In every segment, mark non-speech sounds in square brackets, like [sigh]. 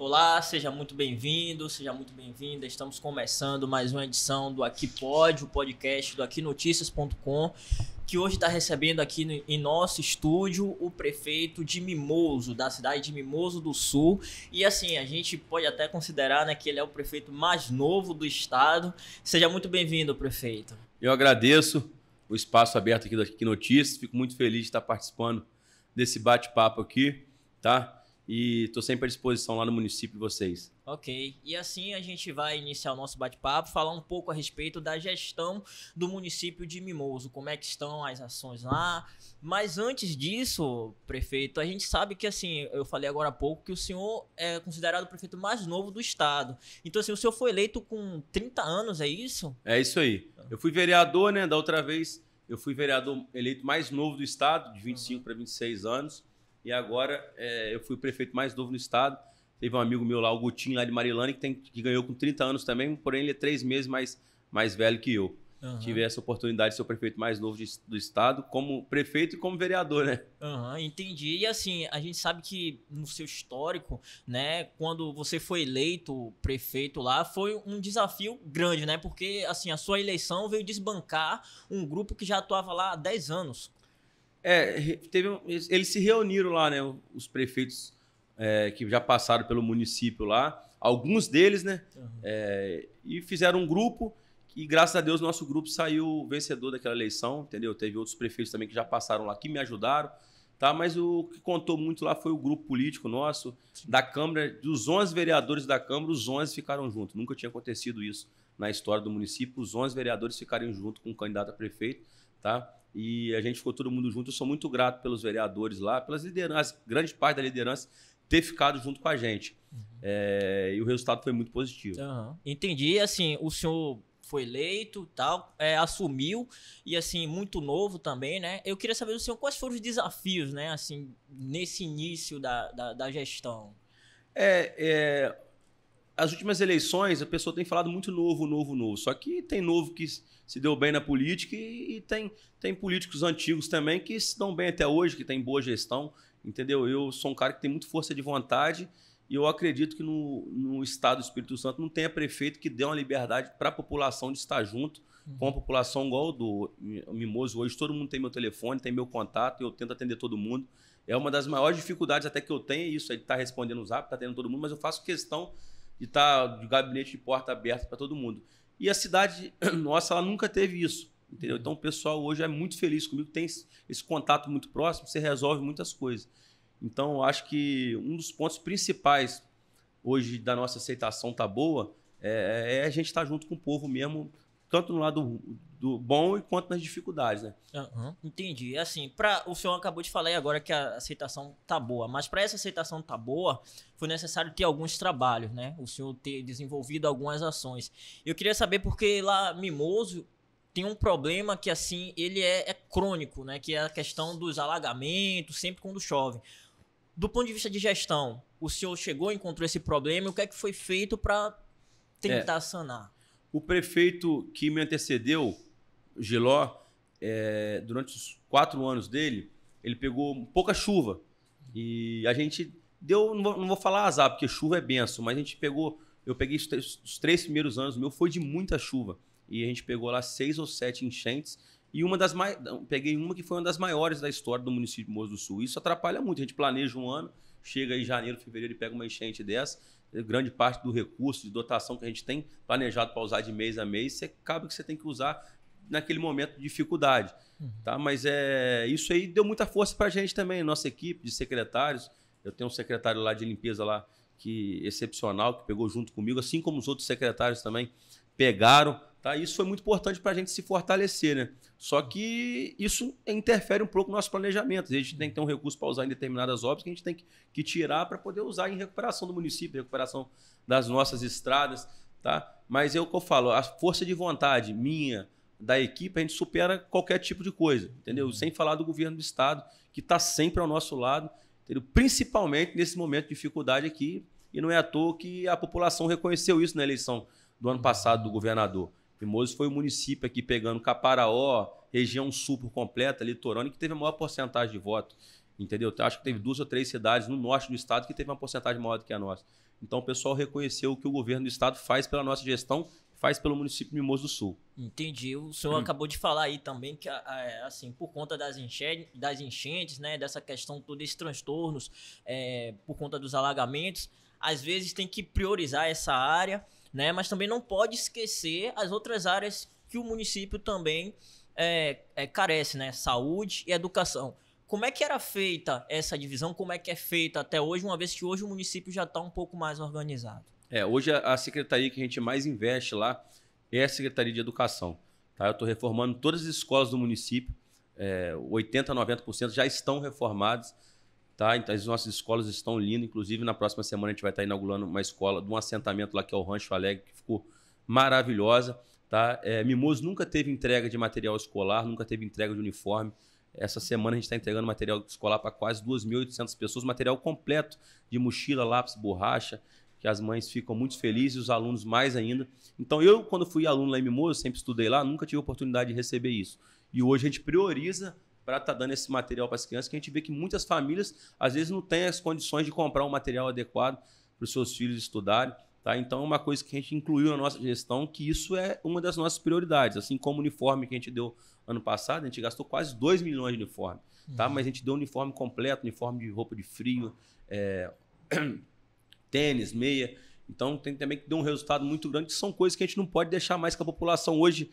Olá, seja muito bem-vindo, seja muito bem-vinda. Estamos começando mais uma edição do Aqui Pode, o podcast do AquiNotícias.com, que hoje está recebendo aqui no, em nosso estúdio o prefeito de Mimoso, da cidade de Mimoso do Sul. E assim, a gente pode até considerar né, que ele é o prefeito mais novo do estado. Seja muito bem-vindo, prefeito. Eu agradeço o espaço aberto aqui do Aqui Notícias, fico muito feliz de estar participando desse bate-papo aqui, tá? e estou sempre à disposição lá no município de vocês. Ok, e assim a gente vai iniciar o nosso bate-papo, falar um pouco a respeito da gestão do município de Mimoso, como é que estão as ações lá. Mas antes disso, prefeito, a gente sabe que assim, eu falei agora há pouco que o senhor é considerado o prefeito mais novo do estado. Então assim, o senhor foi eleito com 30 anos, é isso? É isso aí. Eu fui vereador, né, da outra vez, eu fui vereador eleito mais novo do estado, de 25 uhum. para 26 anos. E agora é, eu fui o prefeito mais novo no estado. Teve um amigo meu lá, o Gutinho, lá de Marilane, que, tem, que ganhou com 30 anos também, porém ele é três meses mais, mais velho que eu. Uhum. Tive essa oportunidade de ser o prefeito mais novo de, do estado, como prefeito e como vereador, né? Uhum, entendi. E assim, a gente sabe que no seu histórico, né, quando você foi eleito prefeito lá, foi um desafio grande, né? Porque assim, a sua eleição veio desbancar um grupo que já atuava lá há 10 anos, é, teve, eles se reuniram lá, né? Os prefeitos é, que já passaram pelo município lá, alguns deles, né? Uhum. É, e fizeram um grupo e graças a Deus nosso grupo saiu vencedor daquela eleição, entendeu? Teve outros prefeitos também que já passaram lá que me ajudaram, tá? Mas o que contou muito lá foi o grupo político nosso da Câmara, dos 11 vereadores da Câmara, os 11 ficaram juntos. Nunca tinha acontecido isso na história do município, os 11 vereadores ficarem junto com o candidato a prefeito, tá? E a gente ficou todo mundo junto. Eu sou muito grato pelos vereadores lá, pelas lideranças, grande parte da liderança ter ficado junto com a gente. Uhum. É, e o resultado foi muito positivo. Uhum. Entendi. Assim, o senhor foi eleito tal, é, assumiu e assim muito novo também, né? Eu queria saber do senhor quais foram os desafios, né? Assim nesse início da, da, da gestão. É, é as últimas eleições, a pessoa tem falado muito novo, novo, novo. Só que tem novo que se deu bem na política e, e tem, tem políticos antigos também que se dão bem até hoje, que tem boa gestão, entendeu? Eu sou um cara que tem muito força de vontade e eu acredito que no, no estado do Espírito Santo não tenha prefeito que dê uma liberdade para a população de estar junto uhum. com a população igual do Mimoso. Hoje todo mundo tem meu telefone, tem meu contato, eu tento atender todo mundo. É uma das maiores dificuldades até que eu tenho isso, ele está respondendo os zap, estar tá atendendo todo mundo, mas eu faço questão de estar tá de gabinete de porta aberta para todo mundo. E a cidade [clears throat] nossa, ela nunca teve isso. Entendeu? Então o pessoal hoje é muito feliz comigo, tem esse contato muito próximo, você resolve muitas coisas. Então eu acho que um dos pontos principais hoje da nossa aceitação tá boa é, é, é a gente estar tá junto com o povo mesmo tanto no lado do bom e quanto nas dificuldades, né? Uhum. Entendi. É assim, para o senhor acabou de falar aí agora que a aceitação tá boa, mas para essa aceitação tá boa, foi necessário ter alguns trabalhos, né? O senhor ter desenvolvido algumas ações. Eu queria saber porque lá Mimoso tem um problema que assim ele é, é crônico, né? Que é a questão dos alagamentos sempre quando chove. Do ponto de vista de gestão, o senhor chegou, encontrou esse problema, o que é que foi feito para é. tentar é. sanar? O prefeito que me antecedeu, Giló, é, durante os quatro anos dele, ele pegou pouca chuva. E a gente deu, não vou, não vou falar azar, porque chuva é benção, mas a gente pegou, eu peguei os três, os três primeiros anos, o meu foi de muita chuva. E a gente pegou lá seis ou sete enchentes. E uma das mais. Peguei uma que foi uma das maiores da história do município de Moço do Sul. Isso atrapalha muito. A gente planeja um ano, chega em janeiro, fevereiro e pega uma enchente dessa, grande parte do recurso de dotação que a gente tem planejado para usar de mês a mês, você acaba que você tem que usar naquele momento de dificuldade. Uhum. Tá? Mas é, isso aí deu muita força para a gente também, nossa equipe de secretários. Eu tenho um secretário lá de limpeza lá que excepcional, que pegou junto comigo, assim como os outros secretários também pegaram Tá? Isso foi muito importante para a gente se fortalecer, né? Só que isso interfere um pouco no nosso planejamento. A gente tem que ter um recurso para usar em determinadas obras que a gente tem que tirar para poder usar em recuperação do município, recuperação das nossas estradas, tá? Mas é o que eu falo, a força de vontade minha, da equipe, a gente supera qualquer tipo de coisa, entendeu? Uhum. Sem falar do governo do estado, que está sempre ao nosso lado, entendeu? principalmente nesse momento de dificuldade aqui, e não é à toa que a população reconheceu isso na eleição do ano uhum. passado do governador. Mimoso foi o município aqui pegando Caparaó, região sul por completa, litorânea, que teve a maior porcentagem de voto. Entendeu? Então, acho que teve duas ou três cidades no norte do estado que teve uma porcentagem maior do que a nossa. Então o pessoal reconheceu o que o governo do estado faz pela nossa gestão, faz pelo município Mimoso do Sul. Entendi. O senhor hum. acabou de falar aí também que, assim, por conta das enchentes, das enchentes né, dessa questão todos esses transtornos, é, por conta dos alagamentos, às vezes tem que priorizar essa área né? Mas também não pode esquecer as outras áreas que o município também é, é, carece, né? Saúde e educação. Como é que era feita essa divisão? Como é que é feita até hoje, uma vez que hoje o município já está um pouco mais organizado? É, hoje a, secretaria que a gente mais investe lá é a Secretaria de Educação. Tá? Eu estou reformando todas as escolas do município, é, 80%, 90% já estão reformadas Tá? Então as nossas escolas estão lindas, inclusive na próxima semana a gente vai estar tá inaugurando uma escola de um assentamento lá que é o Rancho Alegre, que ficou maravilhosa, tá? É, Mimoso nunca teve entrega de material escolar, nunca teve entrega de uniforme. Essa semana a gente está entregando material escolar para quase 2.800 pessoas, material completo de mochila, lápis, borracha, que as mães ficam muito felizes e os alunos mais ainda. Então eu, quando fui aluno lá em Mimoso, sempre estudei lá, nunca tive oportunidade de receber isso. E hoje a gente prioriza para estar tá dando esse material para as crianças, que a gente vê que muitas famílias, às vezes, não têm as condições de comprar um material adequado para os seus filhos estudarem. Tá? Então, é uma coisa que a gente incluiu na nossa gestão, que isso é uma das nossas prioridades. Assim como o uniforme que a gente deu ano passado, a gente gastou quase 2 milhões de uniforme. Tá? Uhum. Tá? Mas a gente deu uniforme completo, uniforme de roupa de frio, é... [clears throat] tênis, meia. Então, tem também que dar um resultado muito grande, que são coisas que a gente não pode deixar mais que a população hoje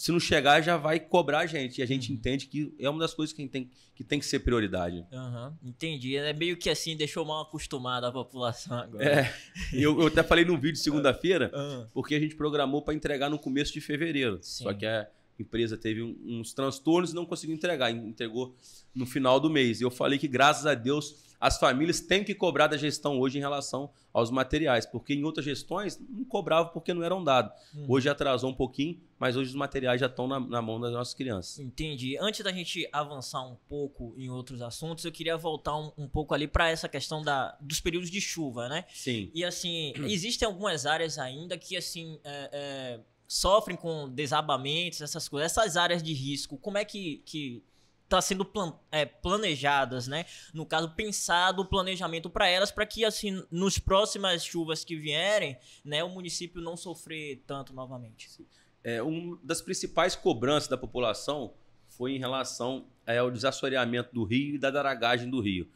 se não chegar, já vai cobrar a gente. E a gente uhum. entende que é uma das coisas que tem que, tem que ser prioridade. Uhum. Entendi. É meio que assim, deixou mal acostumada a população agora. É. eu, eu até falei num vídeo segunda-feira, uhum. porque a gente programou para entregar no começo de fevereiro. Sim. Só que a empresa teve uns transtornos e não conseguiu entregar. Entregou no final do mês. E eu falei que, graças a Deus as famílias têm que cobrar da gestão hoje em relação aos materiais, porque em outras gestões não cobrava porque não eram dados. Uhum. Hoje atrasou um pouquinho, mas hoje os materiais já estão na, na, mão das nossas crianças. Entendi. Antes da gente avançar um pouco em outros assuntos, eu queria voltar um, um pouco ali para essa questão da, dos períodos de chuva, né? Sim. E assim, [clears throat] existem algumas áreas ainda que assim é, é, sofrem com desabamentos, essas coisas, essas áreas de risco. Como é que, que tá sendo plan é, planejadas, né? No caso, pensado o planejamento para elas, para que assim, nos próximas chuvas que vierem, né, o município não sofrer tanto novamente. É, uma das principais cobranças da população foi em relação é, ao desassoreamento do rio e da dragagem do rio.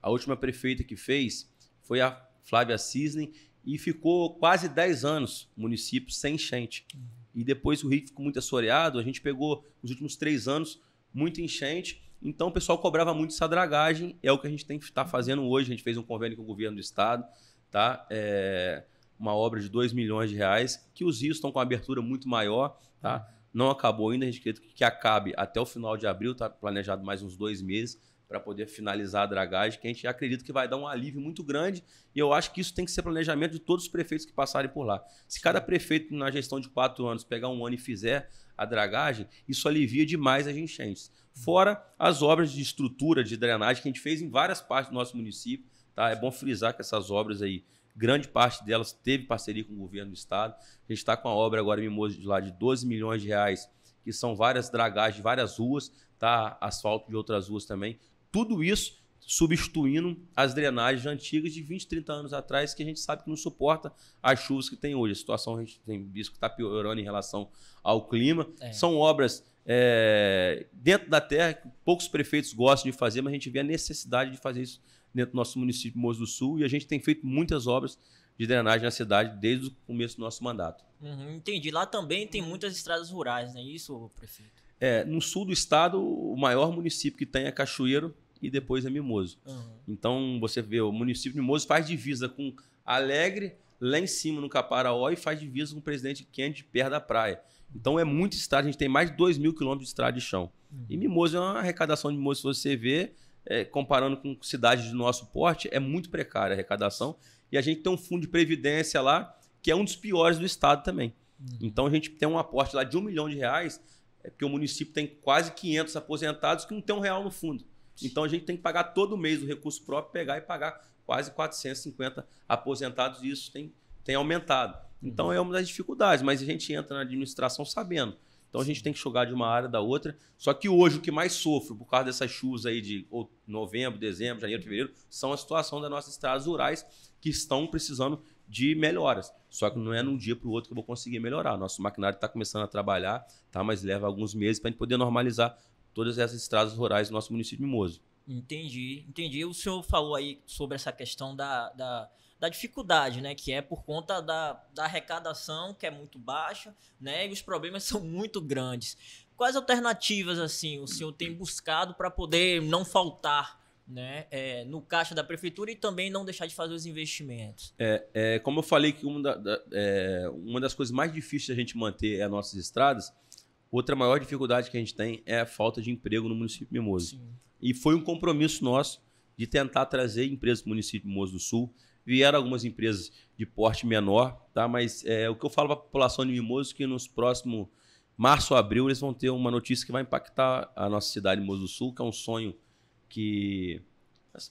A última prefeita que fez foi a Flávia Cisne e ficou quase 10 anos o município sem enchente. Uhum. E depois o rio ficou muito assoreado, a gente pegou os últimos três anos muito enchente. Então o pessoal cobrava muito essa dragagem, é o que a gente tem que estar tá fazendo hoje. A gente fez um convênio com o governo do estado, tá? É uma obra de 2 milhões de reais, que os rios estão com abertura muito maior, tá? Não acabou ainda, a gente acredita que acabe até o final de abril, tá planejado mais uns dois meses para poder finalizar a dragagem, que a gente acredita que vai dar um alívio muito grande, e eu acho que isso tem que ser planejamento de todos os prefeitos que passarem por lá. Se cada prefeito na gestão de quatro anos pegar um ano e fizer, a dragagem, isso alivia demais as enchentes. Fora as obras de estrutura de drenagem que a gente fez em várias partes do nosso município. Tá? É bom frisar que essas obras aí, grande parte delas teve parceria com o governo do estado. A gente está com a obra agora Mimoso de lá de 12 milhões de reais, que são várias dragagens, de várias ruas, tá? asfalto de outras ruas também. Tudo isso substituindo as drenagens antigas de 20, 30 anos atrás, que a gente sabe que não suporta as chuvas que tem hoje. A situação tem visto que está piorando em relação ao clima. É. São obras é, dentro da terra que poucos prefeitos gostam de fazer, mas a gente vê a necessidade de fazer isso dentro do nosso município de Moço do Sul e a gente tem feito muitas obras de drenagem na cidade desde o começo do nosso mandato. Uhum, entendi. Lá também tem muitas estradas rurais, não é isso, prefeito? É, no sul do estado, o maior município que tem é Cachoeiro, e depois é Mimoso. Uhum. Então você vê, o município de Mimoso faz divisa com Alegre, lá em cima no Caparaó, e faz divisa com o presidente Kennedy, perto da praia. Então é muito estrada, a gente tem mais de 2 mil quilômetros de estrada de chão. Uhum. E Mimoso é uma arrecadação de Mimoso, se você vê, é, comparando com cidades do nosso porte, é muito precária a arrecadação. E a gente tem um fundo de previdência lá, que é um dos piores do estado também. Uhum. Então a gente tem um aporte lá de um milhão de reais, é porque o município tem quase 500 aposentados que não tem um real no fundo. Então a gente tem que pagar todo mês o recurso próprio, pegar e pagar quase 450 aposentados, e isso tem, tem aumentado. Então uhum. é uma das dificuldades, mas a gente entra na administração sabendo. Então a gente tem que jogar de uma área da outra. Só que hoje o que mais sofre por causa dessas chuvas aí de novembro, dezembro, janeiro, fevereiro, são a situação das nossas estradas rurais que estão precisando de melhoras. Só que não é num dia para o outro que eu vou conseguir melhorar. Nosso maquinário está começando a trabalhar, tá? mas leva alguns meses para a gente poder normalizar todas essas estradas rurais do nosso município de Mimoso. Entendi, entendi. O senhor falou aí sobre essa questão da, da, da, dificuldade, né? Que é por conta da, da arrecadação, que é muito baixa, né? E os problemas [laughs] são muito grandes. Quais alternativas, assim, o senhor tem buscado para poder não faltar né, é, no caixa da prefeitura e também não deixar de fazer os investimentos? É, é como eu falei que uma, da, da, é, uma das coisas mais difíceis de a gente manter é as nossas estradas, Outra maior dificuldade que a gente tem é a falta de emprego no município de Mimoso. Sim. E foi um compromisso nosso de tentar trazer empresas para o município de Mimoso do Sul. Vieram algumas empresas de porte menor, tá? mas é, o que eu falo para a população de Mimoso é que nos próximos março, ou abril, eles vão ter uma notícia que vai impactar a nossa cidade de Mimoso do Sul, que é um sonho que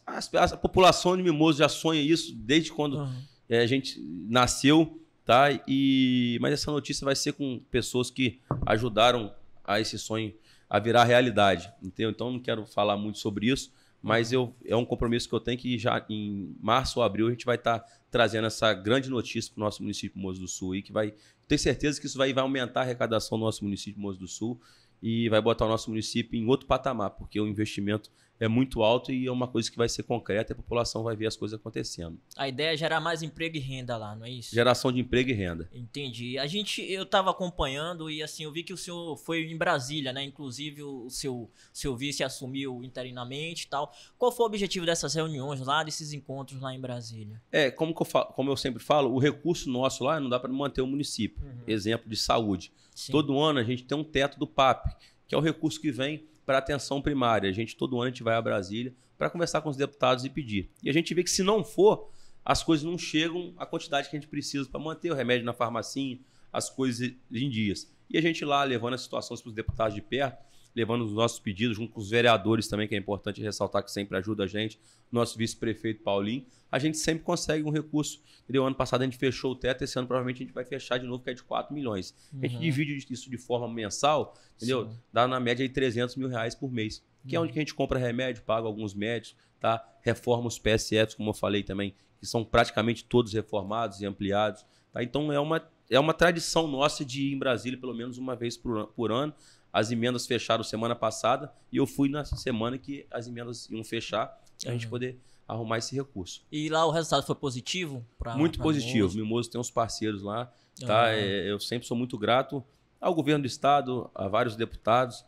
a, a, a população de Mimoso já sonha isso desde quando uhum. é, a gente nasceu tá? E mas essa notícia vai ser com pessoas que ajudaram a esse sonho a virar realidade, entendeu? Então não quero falar muito sobre isso, mas eu é um compromisso que eu tenho que já em março ou abril a gente vai estar tá trazendo essa grande notícia para o nosso município Moço do Sul e que vai ter certeza que isso vai, vai aumentar a arrecadação do nosso município Moço do Sul e vai botar o nosso município em outro patamar, porque o investimento é muito alto e é uma coisa que vai ser concreta e a população vai ver as coisas acontecendo. A ideia é gerar mais emprego e renda lá, não é isso? Geração de emprego e renda. Entendi. A gente, eu estava acompanhando e assim, eu vi que o senhor foi em Brasília, né? Inclusive o seu, seu vice assumiu interinamente e tal. Qual foi o objetivo dessas reuniões lá, desses encontros lá em Brasília? É, como, eu, falo, como eu sempre falo, o recurso nosso lá não dá para manter o município. Uhum. Exemplo de saúde. Sim. Todo ano a gente tem um teto do PAP, que é o recurso que vem para atenção primária. A gente todo ano a gente vai a Brasília para conversar com os deputados e pedir. E a gente vê que se não for, as coisas não chegam à quantidade que a gente precisa para manter o remédio na farmacinha, as coisas em dias. E a gente lá levando as situações para os deputados de perto, levando os nossos pedidos, junto com os vereadores também, que é importante ressaltar que sempre ajuda a gente, nosso vice-prefeito Paulinho, a gente sempre consegue um recurso. Entendeu? Ano passado a gente fechou o teto, esse ano provavelmente a gente vai fechar de novo, que é de 4 milhões. Uhum. A gente uhum. divide isso de forma mensal, entendeu? Sim. Dá na média de 300 mil reais por mês, que uhum. é onde a gente compra remédio, paga alguns médicos, tá? reforma os PSFs, como eu falei também, que são praticamente todos reformados e ampliados. Tá? Então é uma é uma tradição nossa de ir em Brasília pelo menos uma vez por, por ano. As emendas fecharam semana passada e eu fui na semana que as emendas iam fechar uhum. a gente poder arrumar esse recurso. E lá o resultado foi positivo? Pra, muito pra positivo. Mimoso. Mimoso tem uns parceiros lá. Tá? Uhum. É, eu sempre sou muito grato ao governo do estado, a vários deputados,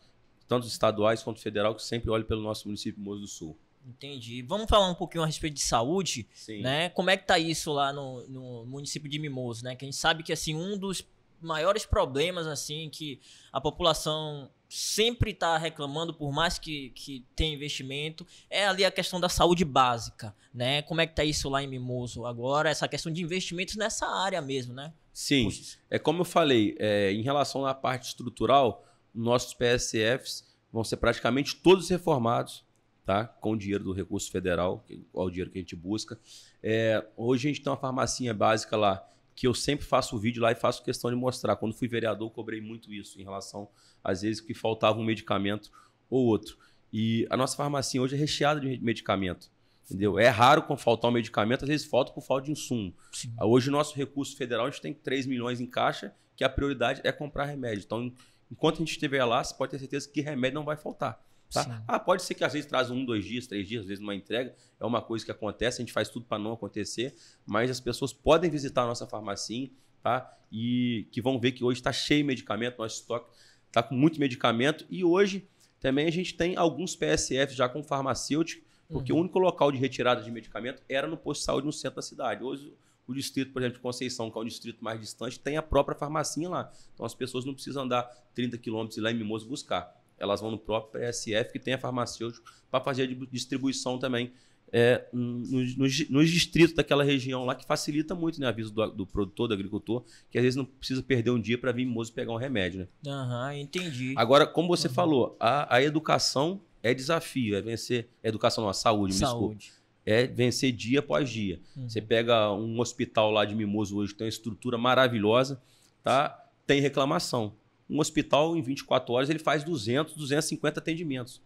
tanto estaduais quanto federal, que sempre olham pelo nosso município Mimoso do Sul. Entendi. Vamos falar um pouquinho a respeito de saúde, Sim. né? Como é que tá isso lá no, no município de Mimoso, né? Que a gente sabe que assim um dos maiores problemas assim que a população sempre está reclamando, por mais que, que tenha investimento, é ali a questão da saúde básica, né? Como é que está isso lá em Mimoso agora, essa questão de investimentos nessa área mesmo, né? Sim, Puxa. é como eu falei, é, em relação à parte estrutural, nossos PSFs vão ser praticamente todos reformados, tá? Com o dinheiro do recurso federal, que é o dinheiro que a gente busca. É, hoje a gente tem uma farmacinha básica lá que eu sempre faço o vídeo lá e faço questão de mostrar. Quando fui vereador, cobrei muito isso em relação, às vezes, que faltava um medicamento ou outro. E a nossa farmácia hoje é recheada de medicamento. Entendeu? É raro faltar um medicamento, às vezes falta por falta de insumo. Sim. Ah, hoje, o nosso recurso federal, a gente tem 3 milhões em caixa, que a prioridade é comprar remédio. Então, enquanto a gente estiver lá, você pode ter certeza que remédio não vai faltar. Tá? Ah, pode ser que às vezes traz um, dois dias, três dias, às vezes uma entrega. É uma coisa que acontece, a gente faz tudo para não acontecer, mas as pessoas podem visitar a nossa farmácia, tá? E que vão ver que hoje está cheio de medicamento, nosso estoque está com muito medicamento. E hoje também a gente tem alguns PSF já com farmacêutico, porque uhum. o único local de retirada de medicamento era no posto de saúde no centro da cidade. Hoje o distrito, por exemplo, de Conceição, que é um distrito mais distante, tem a própria farmacinha lá. Então as pessoas não precisam andar 30 quilômetros lá em Mimoso buscar elas vão no próprio PSF, que tem a farmacêutica, para fazer a distribuição também é, nos, nos, nos, distritos daquela região lá, que facilita muito né, aviso do, do produtor, do agricultor, que às vezes não precisa perder um dia para vir em pegar um remédio. Né? Uhum, entendi. Agora, como você uhum. falou, a, a, educação é desafio, é vencer. É educação não, a saúde, saúde. me desculpe. É vencer dia após dia. Uhum. Você pega um hospital lá de Mimoso hoje, que tem uma estrutura maravilhosa, tá? tem reclamação um hospital em 24 horas ele faz 200, 250 atendimentos.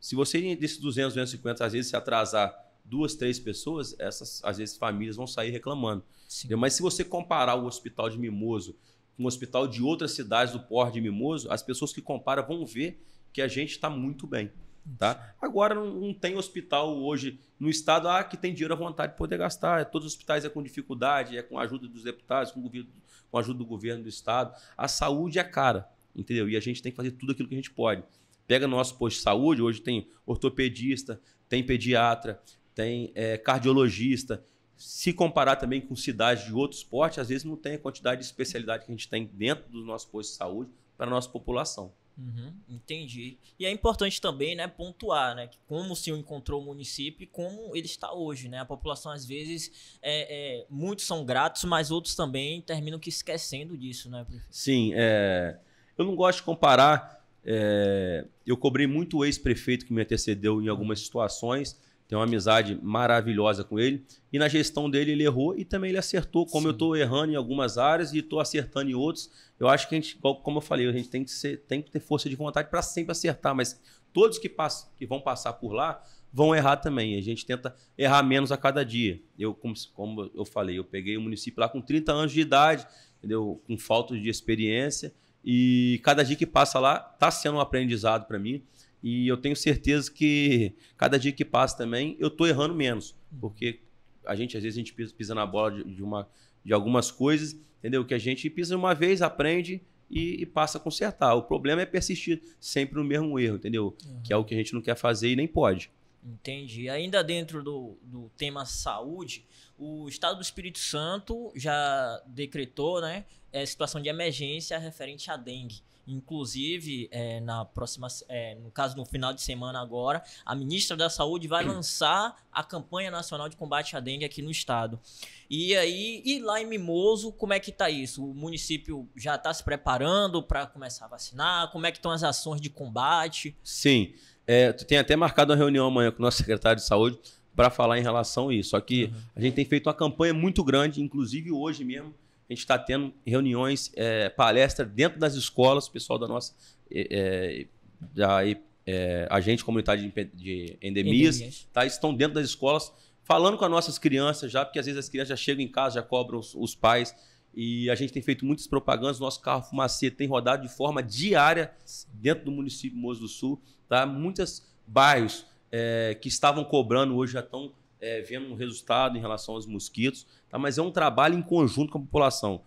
Se você desses 200, 250 às vezes se atrasar duas, três pessoas, essas às vezes famílias vão sair reclamando. Sim. Mas se você comparar o hospital de Mimoso com o hospital de outras cidades do Porto de Mimoso, as pessoas que comparam vão ver que a gente está muito bem. Tá? Agora não, tem hospital hoje no estado ah, que tem dinheiro à vontade de poder gastar. É, todos os hospitais é com dificuldade, é com a ajuda dos deputados, com, governo, com a ajuda do governo do estado. A saúde é cara, entendeu? E a gente tem que fazer tudo aquilo que a gente pode. Pega nosso posto de saúde, hoje tem ortopedista, tem pediatra, tem é, cardiologista. Se comparar também com cidades de outros portes, às vezes não tem a quantidade de especialidade que a gente tem dentro do nosso posto de saúde para a nossa população. Uhum, entendi. E é importante também, né, pontuar, né, como o senhor encontrou o município e como ele está hoje, né? A população às vezes é, é muitos são gratos, mas outros também terminam que esquecendo disso, né? Sim, é, eu não gosto de comparar. É, eu cobrei muito o ex-prefeito que me antecedeu em algumas situações, tenho uma amizade maravilhosa com ele. E na gestão dele ele errou e também ele acertou. Como Sim. eu estou errando em algumas áreas e estou acertando em outros, eu acho que a gente, como eu falei, a gente tem que, ser, tem que ter força de vontade para sempre acertar. Mas todos que, passam, que vão passar por lá vão errar também. A gente tenta errar menos a cada dia. Eu, como, como eu falei, eu peguei o um município lá com 30 anos de idade, entendeu? com falta de experiência. E cada dia que passa lá está sendo um aprendizado para mim. E eu tenho certeza que cada dia que passa também eu estou errando menos, uhum. porque a gente às vezes a gente pisa, na bola de, uma, de algumas coisas, entendeu? Que a gente pisa uma vez, aprende e, e passa a consertar. O problema é persistir sempre no mesmo erro, entendeu? Uhum. Que é o que a gente não quer fazer e nem pode. Entendi. Ainda dentro do, do tema saúde, o Estado do Espírito Santo já decretou né, é, situação de emergência referente à dengue. Inclusive, é, na próxima, é, no caso, no final de semana agora, a ministra da Saúde vai lançar a campanha nacional de combate à dengue aqui no estado. E aí, e lá em Mimoso, como é que tá isso? O município já está se preparando para começar a vacinar? Como é que estão as ações de combate? Sim. É, tu tem até marcado uma reunião amanhã com o nosso secretário de saúde para falar em relação a isso. Só que uhum. a gente tem feito uma campanha muito grande, inclusive hoje mesmo. A gente está tendo reuniões, é, palestras dentro das escolas, o pessoal da nossa é, é da, é, agente comunitário de, de endemias, endemias. Tá, estão dentro das escolas falando com as nossas crianças já, porque às vezes as crianças já chegam em casa, já cobram os, os pais. E a gente tem feito muitas propagandas, nosso carro fumacê tem rodado de forma diária dentro do município de Moço do Sul. Tá? Muitos bairros é, que estavam cobrando hoje já estão é, vendo um resultado em relação aos mosquitos, tá? mas é um trabalho em conjunto com a população.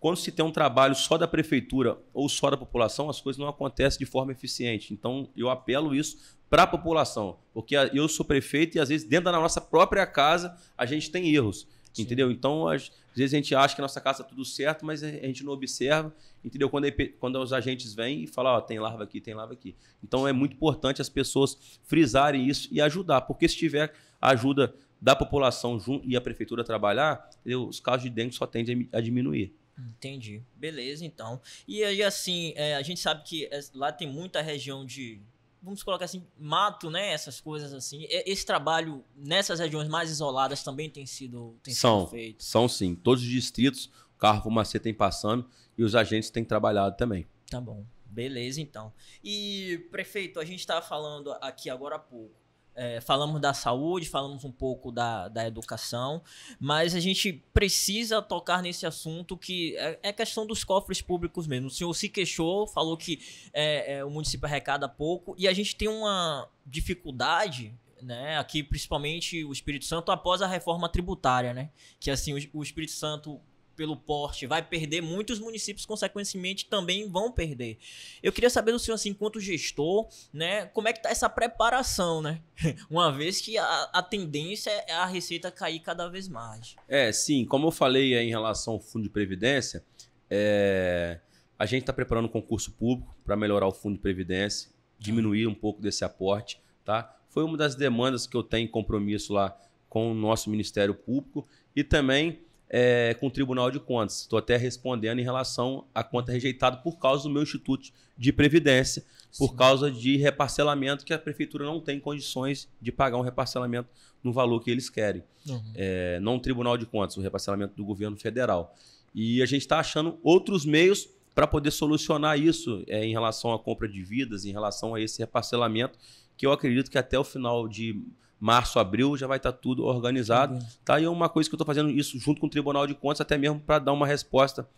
Quando se tem um trabalho só da prefeitura ou só da população, as coisas não acontecem de forma eficiente. Então, eu apelo isso para a população, porque eu sou prefeito e às vezes dentro da nossa própria casa a gente tem erros. Sim. Entendeu? Então, às vezes a gente acha que a nossa casa está tudo certo, mas a gente não observa, entendeu? Quando, quando os agentes vêm e falam, oh, tem larva aqui, tem larva aqui. Então, é muito importante as pessoas frisarem isso e ajudar, porque se tiver ajuda da população e a prefeitura a trabalhar, os casos de dengue só tendem a diminuir. Entendi. Beleza, então. E aí, assim, é, a gente sabe que é, lá tem muita região de. Vamos colocar assim, mato, né? Essas coisas assim. Esse trabalho nessas regiões mais isoladas também tem sido, tem são, sido feito. São sim. Todos os distritos, o carro fumacê tem passando e os agentes têm trabalhado também. Tá bom. Beleza, então. E, prefeito, a gente estava falando aqui agora há pouco é, falamos da saúde, falamos um pouco da, da educação, mas a gente precisa tocar nesse assunto que é, é questão dos cofres públicos mesmo. O senhor se queixou, falou que é, é o município arrecada pouco e a gente tem uma dificuldade. Né, aqui principalmente o Espírito Santo após a reforma tributária, né? Que assim o Espírito Santo pelo porte, vai perder, muitos municípios, consequentemente, também vão perder. Eu queria saber do senhor, assim, enquanto gestor, né, como é que tá essa preparação, né? [laughs] Uma vez que a, a tendência é a receita cair cada vez mais. É, sim, como eu falei em relação ao fundo de previdência, é, a gente está preparando um concurso público para melhorar o fundo de previdência, diminuir um pouco desse aporte, tá? Foi uma das demandas que eu tenho em compromisso lá com o nosso Ministério Público e também é, com o Tribunal de Contas. Estou até respondendo em relação à conta rejeitada por causa do meu Instituto de Previdência, por Sim. causa de reparcelamento que a Prefeitura não tem condições de pagar um reparcelamento no valor que eles querem. Uhum. É, não o Tribunal de Contas, o reparcelamento do governo federal. E a gente está achando outros meios para poder solucionar isso é, em relação à compra de vidas, em relação a esse reparcelamento, que eu acredito que até o final de março, abril, já vai estar tá tudo organizado. Uhum. Tá aí uma coisa que eu estou fazendo isso junto com o Tribunal de Contas, até mesmo para dar uma resposta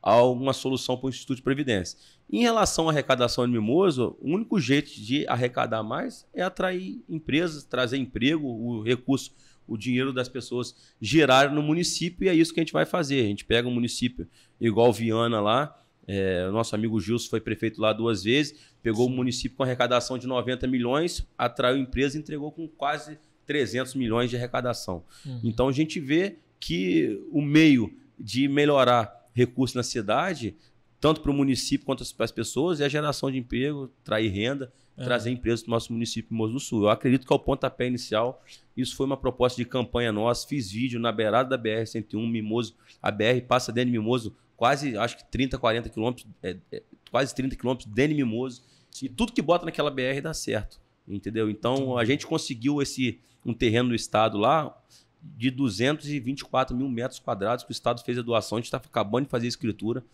a alguma solução para o Instituto de Previdência. Em relação à arrecadação de mimoso, o único jeito de arrecadar mais é atrair empresas, trazer emprego, o recurso, o dinheiro das pessoas gerar no município, e é isso que a gente vai fazer. A gente pega um município igual Viana lá, é, o nosso amigo Gilson foi prefeito lá duas vezes, pegou Sim. o município com arrecadação de 90 milhões, atraiu empresa e entregou com quase 300 milhões de arrecadação. Uhum. Então a gente vê que o meio de melhorar recursos na cidade, tanto para o município quanto para as pessoas, é a geração de emprego, trair renda, é. trazer empresas para o nosso município Moço do Sul. Eu acredito que é o pontapé inicial. Isso foi uma proposta de campanha nossa. Fiz vídeo na beirada da BR-101, Mimoso. A BR passa dentro de Mimoso quase, acho que 30, 40 quilômetros, é, é, quase 30 quilômetros, Dene Mimoso. E tudo que bota naquela BR dá certo, entendeu? Então, a gente conseguiu esse um terreno no estado lá de 224 mil metros quadrados que o estado fez a doação. A gente está acabando de fazer a escritura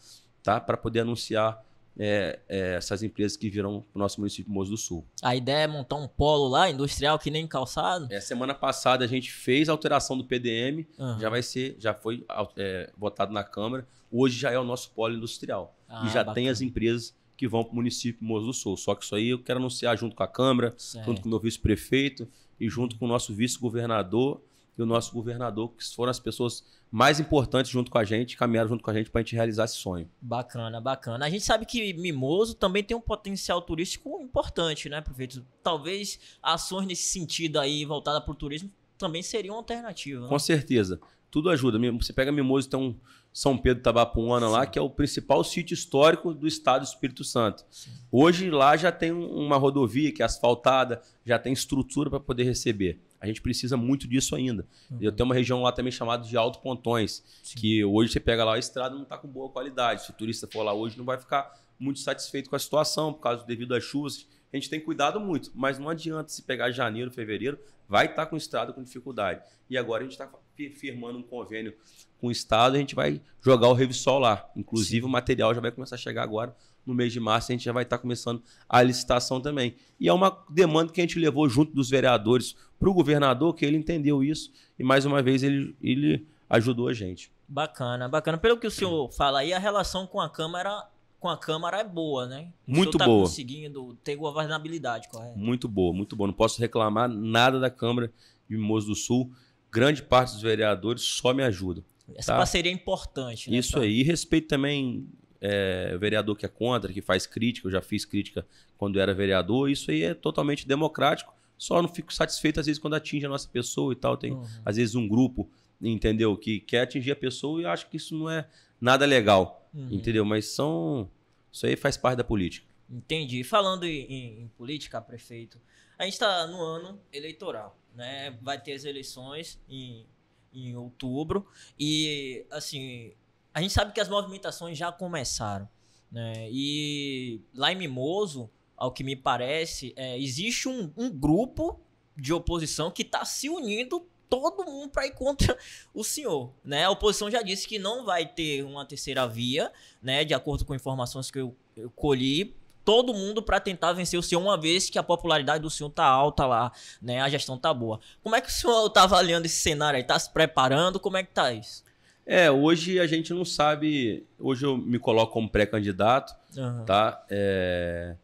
tá? para poder anunciar é, é, essas empresas que viram para o nosso município Moço do Sul. A ideia é montar um polo lá, industrial, que nem calçado? É, semana passada a gente fez a alteração do PDM, uhum. já vai ser, já foi é, votado na Câmara. Hoje já é o nosso polo industrial. Ah, e já bacana. tem as empresas que vão para o município Moço do Sul. Só que isso aí eu quero anunciar junto com a Câmara, certo. junto com o meu vice-prefeito e junto com o nosso vice-governador e o nosso governador, que foram as pessoas mais importantes junto com a gente, caminharam junto com a gente para a gente realizar esse sonho. Bacana, bacana. A gente sabe que Mimoso também tem um potencial turístico importante, né, prefeito? Talvez ações nesse sentido aí, voltada para o turismo, também seriam uma alternativa. Né? Com certeza. Tudo ajuda. Você pega Mimoso, tem um São Pedro Tabapuana lá, que é o principal sítio histórico do estado do Espírito Santo. Sim. Hoje lá já tem uma rodovia que é asfaltada, já tem estrutura para poder receber. A gente precisa muito disso ainda. Uhum. Eu tenho uma região lá também chamada de Alto Pontões, Sim. que hoje você pega lá, a estrada não está com boa qualidade. Se o turista for lá hoje, não vai ficar muito satisfeito com a situação, por causa devido às chuvas. A gente tem cuidado muito, mas não adianta se pegar janeiro, fevereiro, vai estar tá com estrada com dificuldade. E agora a gente está firmando um convênio com o Estado, a gente vai jogar o Revisol lá. Inclusive, Sim. o material já vai começar a chegar agora, no mês de março, a gente já vai estar tá começando a licitação também. E é uma demanda que a gente levou junto dos vereadores, para o governador que ele entendeu isso e mais uma vez ele, ele ajudou a gente. Bacana, bacana. Pelo que o senhor fala aí, a relação com a Câmara com a Câmara é boa, né? O muito tá boa. conseguindo ter governabilidade, correto? Muito boa, muito boa. Não posso reclamar nada da Câmara de Mimoso do Sul. Grande parte dos vereadores só me ajuda. Essa tá? parceria é importante. Né, Isso então? aí. E respeito também é, vereador que é contra, que faz crítica. Eu já fiz crítica quando era vereador. Isso aí é totalmente democrático só não fico satisfeito às vezes quando atinge a nossa pessoa e tal. Tem uhum. às vezes um grupo, entendeu? Que quer atingir a pessoa e acho que isso não é nada legal, uhum. entendeu? Mas são. Isso aí faz parte da política. Entendi. Falando em, em, em política, prefeito, a gente está no ano eleitoral, né? Vai ter as eleições em, em outubro e, assim, a gente sabe que as movimentações já começaram, né? E lá em Mimoso, ao que me parece, é, existe um, um grupo de oposição que está se unindo todo mundo para ir contra o senhor, né? A oposição já disse que não vai ter uma terceira via, né? De acordo com informações que eu, eu colhi, todo mundo para tentar vencer o senhor uma vez que a popularidade do senhor tá alta lá, né? A gestão tá boa. Como é que o senhor tá avaliando esse cenário aí? Tá se preparando? Como é que tá isso? É, hoje a gente não sabe. Hoje eu me coloco como pré-candidato, uhum. tá? É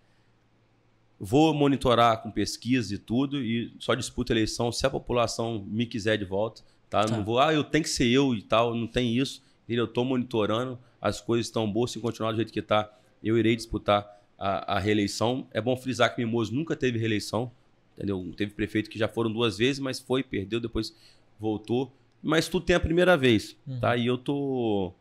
vou monitorar com pesquisa e tudo, e só disputa eleição se a população me quiser de volta. Tá? tá. Não vou, ah, eu tenho que ser eu e tal, não tem isso. Eu estou monitorando, as coisas estão boas, se continuar do jeito que está, eu irei disputar a, a, reeleição. É bom frisar que Mimoso nunca teve reeleição, entendeu? Teve prefeito que já foram duas vezes, mas foi, perdeu, depois voltou. Mas tudo tem a primeira vez, tá? uhum. tá? E eu tô,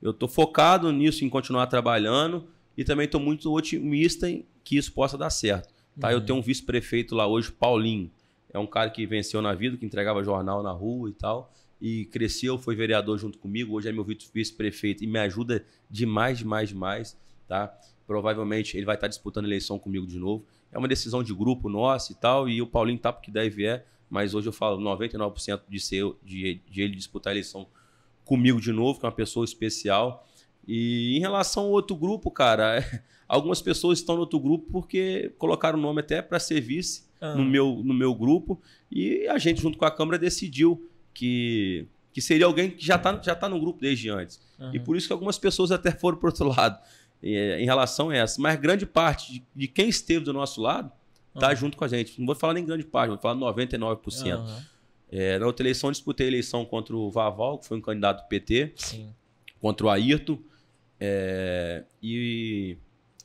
eu tô focado nisso, em continuar trabalhando e também estou muito otimista em que isso possa dar certo. Tá? Uhum. Eu tenho um vice-prefeito lá hoje, Paulinho. É um cara que venceu na vida, que entregava jornal na rua e tal. E cresceu, foi vereador junto comigo. Hoje é meu vice-prefeito e me ajuda demais, demais, demais. Tá? Provavelmente ele vai estar disputando eleição comigo de novo. É uma decisão de grupo nosso e tal. E o Paulinho está porque deve é. Mas hoje eu falo 99% de, ser, de, de ele disputar a eleição comigo de novo, que é uma pessoa especial e em relação ao outro grupo, cara, é, [laughs] algumas pessoas estão no outro grupo porque colocaram o nome até para ser vice ah. no, meu, no meu grupo. E a gente, junto com a Câmara, decidiu que, que seria alguém que já está já tá no grupo desde antes. Uhum. E por isso que algumas pessoas [laughs] até foram para outro lado é, em relação a essa. Mas grande parte de, de quem esteve do nosso lado está uhum. junto com a gente. Não vou falar nem grande parte, vou falar 99%. Uhum. É, na outra eleição, disputei a eleição contra o Vaval, que foi um candidato do PT. Sim. Contra o Ayrton é, e,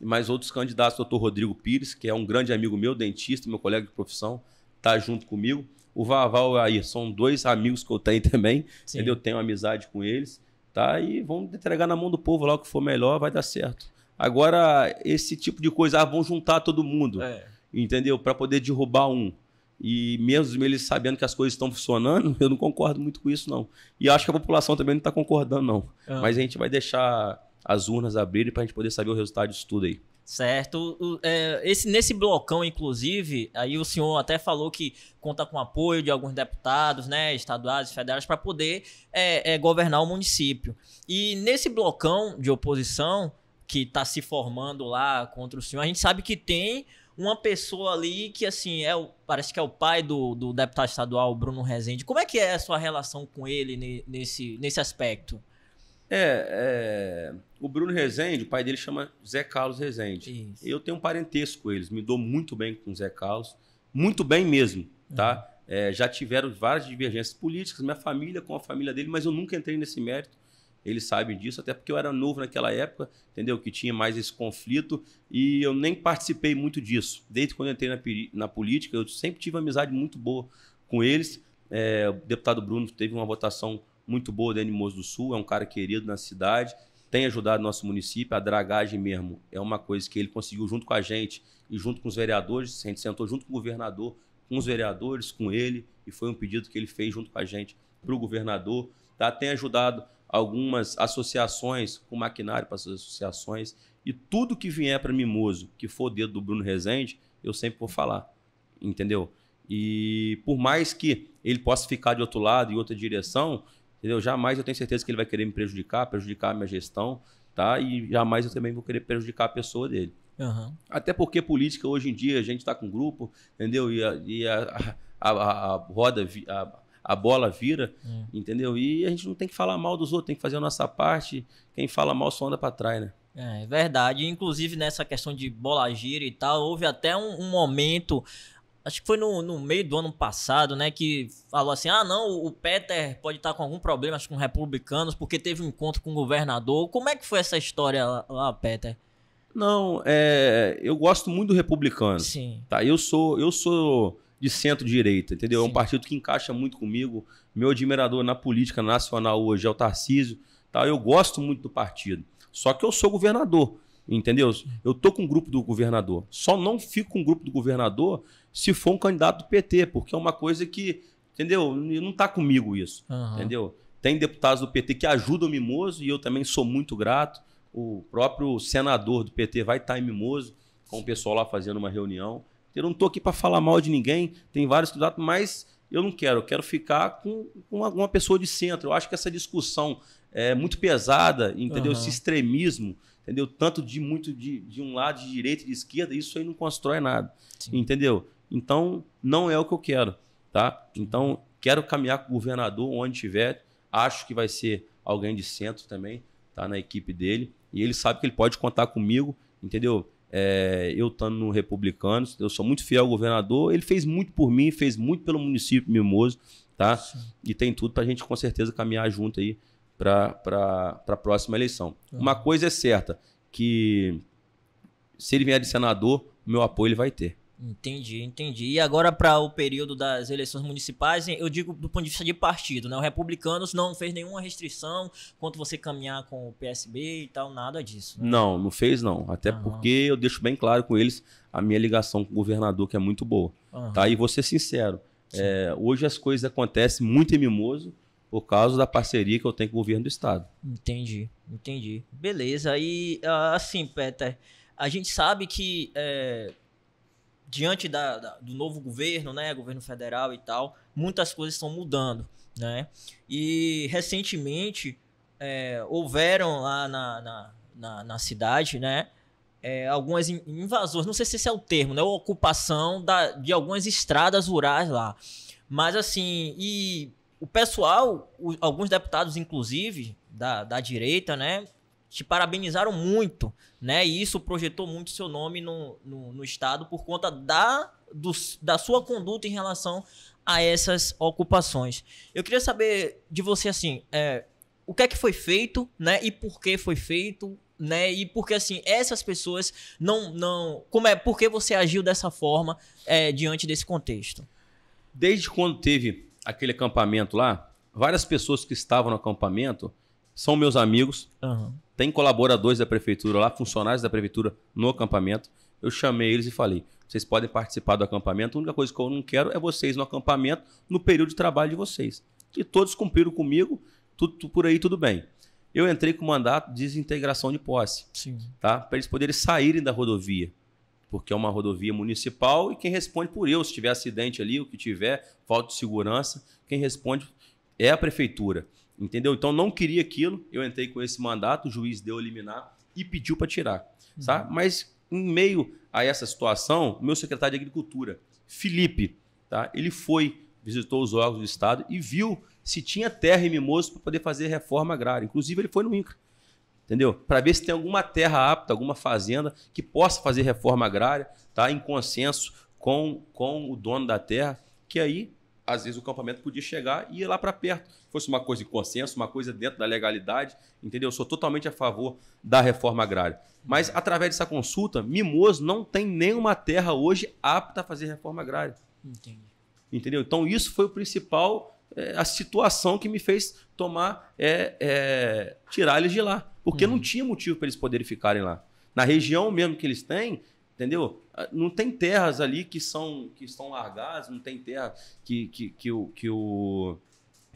mais outros candidatos, doutor Rodrigo Pires, que é um grande amigo meu, dentista, meu colega de profissão, está junto comigo. O Vaval e são dois amigos que eu tenho [laughs] também, entendeu? Eu tenho amizade com eles, tá? E vamos entregar na mão do povo lá o que for melhor, vai dar certo. Agora, esse tipo de coisa, ah, vão juntar todo mundo, é. entendeu? Para poder derrubar um. E mesmo eles sabendo que as coisas estão funcionando, [laughs] eu não concordo muito com isso, não. E acho que a população também não está concordando, não. Ah. Mas a gente vai deixar as urnas abrirem para a gente poder saber o resultado disso tudo aí. Certo. é, esse, nesse blocão, inclusive, aí o senhor até falou que conta com apoio de alguns deputados, né, estaduais e federais, para poder é, é, governar o município. E nesse blocão de oposição que está se formando lá contra o senhor, a gente sabe que tem uma pessoa ali que, assim, é o, parece que é o pai do, do deputado estadual Bruno Rezende. Como é que é a sua relação com ele nesse, nesse aspecto? É, é, o Bruno Rezende, o pai dele chama Zé Carlos Rezende. Isso. Eu tenho um parentesco com eles, me dou muito bem com o Zé Carlos, muito bem mesmo, tá? Uhum. É, já tiveram várias divergências políticas, minha família com a família dele, mas eu nunca entrei nesse mérito. Eles sabem disso, até porque eu era novo naquela época, entendeu? Que tinha mais esse conflito e eu nem participei muito disso. Desde quando eu entrei na, na política, eu sempre tive uma amizade muito boa com eles. É, o deputado Bruno teve uma votação muito boa do Animoso do Sul, é um cara querido na cidade, tem ajudado nosso município, a dragagem mesmo é uma coisa que ele conseguiu junto com a gente e junto com os vereadores, a gente sentou junto com o governador, com os vereadores, com ele, e foi um pedido que ele fez junto com a gente para o governador, tá? tem ajudado algumas associações, com maquinário para as associações, e tudo que vier para Mimoso, que for dedo do Bruno Rezende, eu sempre vou falar, entendeu? E por mais que ele possa ficar de outro lado e outra direção, Entendeu? Jamais eu tenho certeza que ele vai querer me prejudicar, prejudicar a minha gestão, tá? E jamais eu também vou querer prejudicar a pessoa dele. Uhum. Até porque política hoje em dia a gente está com grupo, entendeu? E a, e a, a, a, roda, a, a bola vira, uhum. entendeu? E a gente não tem que falar mal dos outros, tem que fazer a nossa parte. Quem fala mal só anda para trás, né? É, é verdade. Inclusive nessa questão de bola gira e tal, houve até um, um momento acho que foi no, no, meio do ano passado, né, que falou assim: ah, não, o Peter pode estar tá com algum problema com republicanos porque teve um encontro com o governador. Como é que foi essa história lá, lá Peter? Não, é, eu gosto muito do republicano. Sim. Tá, eu sou, eu sou de centro-direita, entendeu? Sim. É um partido que encaixa muito comigo. Meu admirador na política nacional hoje é o Tarcísio. Tá? Eu gosto muito do partido. Só que eu sou governador. Entendeu? Eu tô com o um grupo do governador. Só não fico com o um grupo do governador se for um candidato do PT, porque é uma coisa que, entendeu? Não tá comigo isso. Uhum. Entendeu? Tem deputados do PT que ajudam o Mimoso e eu também sou muito grato. O próprio senador do PT vai estar tá em Mimoso com o pessoal lá fazendo uma reunião. Eu não estou aqui para falar mal de ninguém, tem vários candidatos, mas eu não quero, eu quero ficar com, alguma pessoa de centro. Eu acho que essa discussão é muito pesada, entendeu? Uhum. Esse extremismo entendeu? Tanto de muito de, de um lado, de direita e de esquerda, isso aí não constrói nada, Sim. entendeu? Então, não é o que eu quero, tá? Então, quero caminhar com o governador onde tiver, acho que vai ser alguém de centro também, tá? Na equipe dele, e ele sabe que ele pode contar comigo, entendeu? É, eu estando no Republicano, eu sou muito fiel ao governador, ele fez muito por mim, fez muito pelo município Mimoso, tá? Sim. E tem tudo para a gente com certeza caminhar junto aí para a próxima eleição. Uhum. Uma coisa é certa, que se ele vier de senador, meu apoio ele vai ter. Entendi, entendi. E agora para o período das eleições municipais, eu digo do ponto de vista de partido, né? O Republicanos não fez nenhuma restrição quanto você caminhar com o PSB e tal, nada disso. Né? Não, não fez não. Até porque eu deixo bem claro com eles a minha ligação com o governador, que é muito boa. Tá? Aham. Tá? E vou ser sincero, é, hoje as coisas acontecem muito em Mimoso, por causa da parceria que eu tenho com o governo do estado. Entendi, entendi. Beleza. E ah, assim, Peter, a gente sabe que é, diante da, da, do novo governo, né, governo federal e tal, muitas coisas estão mudando, né? E recentemente é, houveram lá na, na, na, na cidade, né? É, algumas invasões, não sei se esse é o termo, né? Ocupação da, de algumas estradas rurais lá. Mas assim, e o pessoal, o, alguns deputados, inclusive, da, da direita, né? Te parabenizaram muito, né? E isso projetou muito seu nome no, no, no Estado por conta da, do, da sua conduta em relação a essas ocupações. Eu queria saber de você, assim, é, o que é que foi feito, né? E por que foi feito, né? E que assim, essas pessoas não não, como é, por que você agiu dessa forma é, diante desse contexto? Desde quando teve aquele acampamento lá, várias pessoas que estavam no acampamento são meus amigos. Uhum. Tem colaboradores da prefeitura lá, funcionários da prefeitura no acampamento. Eu chamei eles e falei: vocês podem participar do acampamento. A única coisa que eu não quero é vocês no acampamento no período de trabalho de vocês. E todos cumpriram comigo, tudo por aí tudo bem. Eu entrei com o mandato de desintegração de posse, Sim. tá? Para eles poderem saírem da rodovia porque é uma rodovia municipal e quem responde por eu, se tiver acidente ali, o que tiver, falta de segurança, quem responde é a prefeitura, entendeu? Então não queria aquilo, eu entrei com esse mandato, o juiz deu liminar e pediu para tirar, uhum. Tá? Mas em meio a essa situação, meu secretário de Agricultura, Felipe, tá? Ele foi, visitou os órgãos do estado e viu se tinha terra em Mimoso para poder fazer reforma agrária. Inclusive ele foi no INCRA entendeu? Para ver se tem alguma terra apta, alguma fazenda que possa fazer reforma agrária, tá? Em consenso com, com o dono da terra, que aí às vezes o campamento podia chegar e ir lá para perto. Fosse uma coisa de consenso, uma coisa dentro da legalidade, entendeu? Eu sou totalmente a favor da reforma agrária. Mas através dessa consulta, Mimoso não tem nenhuma terra hoje apta a fazer reforma agrária. Entendi. Entendeu? Então isso foi o principal é, a situação que me fez tomar é, é, tirar eles de lá, porque uhum. não tinha motivo para eles poderem ficarem lá. Na região mesmo que eles têm, entendeu? Ah, não tem terras ali que são que estão largadas, não tem terra que, que, que, o, que, o,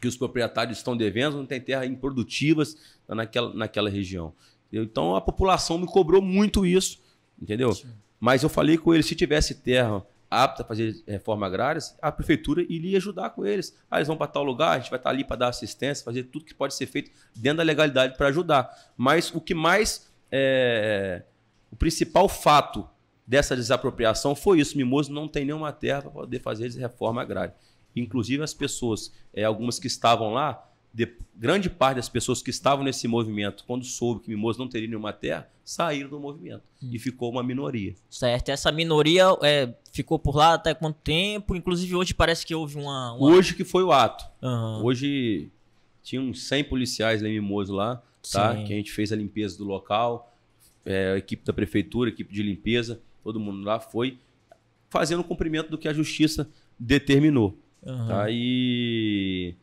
que os proprietários estão devendo, não tem terra improdutivas naquela, naquela região. Então a população me cobrou muito isso, entendeu? Sim. Mas eu falei com ele, se tivesse terra aptos a fazer reforma agrária, a prefeitura iria ajudar com eles. Ah, eles vão para tal lugar, a gente vai estar tá ali para dar assistência, fazer tudo que pode ser feito dentro da legalidade para ajudar. Mas o que mais. É, o principal fato dessa desapropriação foi isso. Mimoso não tem nenhuma terra para poder fazer reforma agrária. Inclusive as pessoas, é, algumas que estavam lá, de, grande parte das pessoas que estavam nesse movimento, quando soube que Mimoso não teria nenhuma terra, saíram do movimento. Hum. E ficou uma minoria. Certo. Essa minoria é, ficou por lá até quanto tempo? Inclusive, hoje parece que houve uma. uma... Hoje que foi o ato. Uhum. Hoje tinha uns 100 policiais lá em Mimoso lá, tá? Sim. que a gente fez a limpeza do local. É, a equipe da prefeitura, a equipe de limpeza, todo mundo lá foi fazendo o cumprimento do que a justiça determinou. Uhum. Tá? E